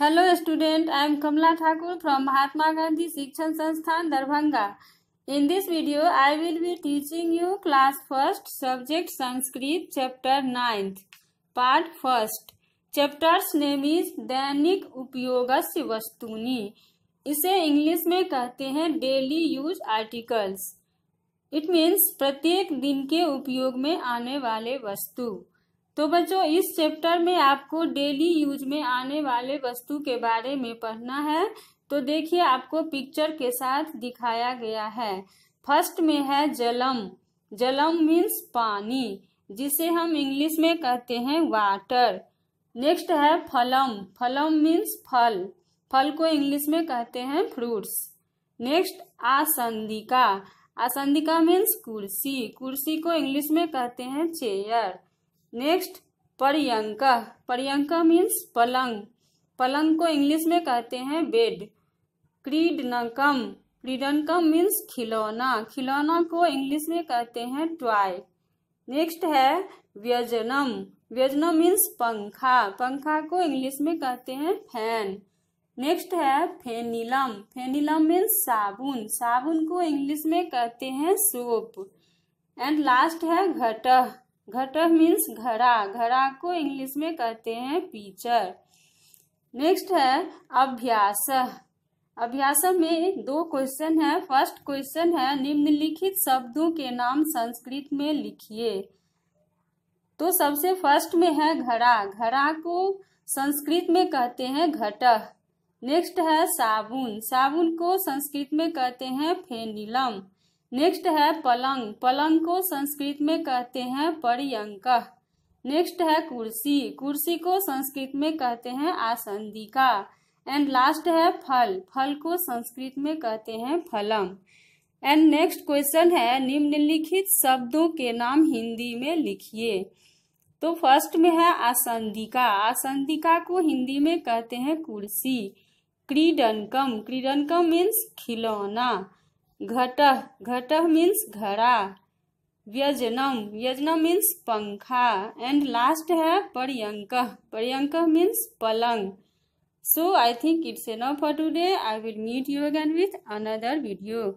hello student I am Kamala Thakur from Mahatma Gandhi Shikshan Sansthan Darbhanga in this video I will be teaching you class first subject Sanskrit chapter ninth part first chapter's name is दैनिक उपयोग से वस्तुनी इसे English में कहते हैं daily use articles it means प्रत्येक दिन के उपयोग में आने वाले वस्तु तो बच्चों इस चैप्टर में आपको डेली यूज में आने वाले वस्तु के बारे में पढ़ना है तो देखिए आपको पिक्चर के साथ दिखाया गया है फर्स्ट में है जलम जलम मीन्स पानी जिसे हम इंग्लिश में कहते हैं वाटर नेक्स्ट है फलम फलम मीन्स फल फल को इंग्लिश में कहते हैं फ्रूट्स नेक्स्ट आसंदिका आसंदिका मीन्स कुर्सी कुर्सी को इंग्लिश में कहते हैं चेयर नेक्स्ट पर्यंका पर्यंका मीन्स पलंग पलंग को इंग्लिश में कहते हैं बेड क्रीडनकम क्रीडनकम मीन्स खिलौना खिलौना को इंग्लिश में कहते हैं टॉय नेक्स्ट है व्यजनम व्यजनम मीन्स पंखा पंखा को इंग्लिश में कहते हैं फैन नेक्स्ट है फेनिलम फेनिलम मीन्स साबुन साबुन को इंग्लिश में कहते हैं सोप एंड लास्ट है घटह घटह मीन्स घड़ा घड़ा को इंग्लिश में कहते हैं पीचर नेक्स्ट है अभ्यास अभ्यास में दो क्वेश्चन है फर्स्ट क्वेश्चन है निम्नलिखित शब्दों के नाम संस्कृत में लिखिए तो सबसे फर्स्ट में है घड़ा घड़ा को संस्कृत में कहते हैं घटह नेक्स्ट है साबुन साबुन को संस्कृत में कहते हैं फेनिलम नेक्स्ट है पलंग पलंग को संस्कृत में कहते हैं पर्यंक नेक्स्ट है कुर्सी कुर्सी को संस्कृत में कहते हैं आसंदिका एंड लास्ट है फल फल को संस्कृत में कहते हैं फलम एंड नेक्स्ट क्वेश्चन है निम्नलिखित शब्दों के नाम हिंदी में लिखिए तो फर्स्ट में है आसंदिका आसंदिका को हिंदी में कहते हैं कुर्सी क्रीडनकम क्रीडनकम मीन्स खिलौना घट घट मीन्स घड़ा व्यजनम व्यजनम मीन्स पंखा एंड लास्ट है पर्यंक पर्यंक मीन्स पलंग so I think it's enough for today I will meet you again with another video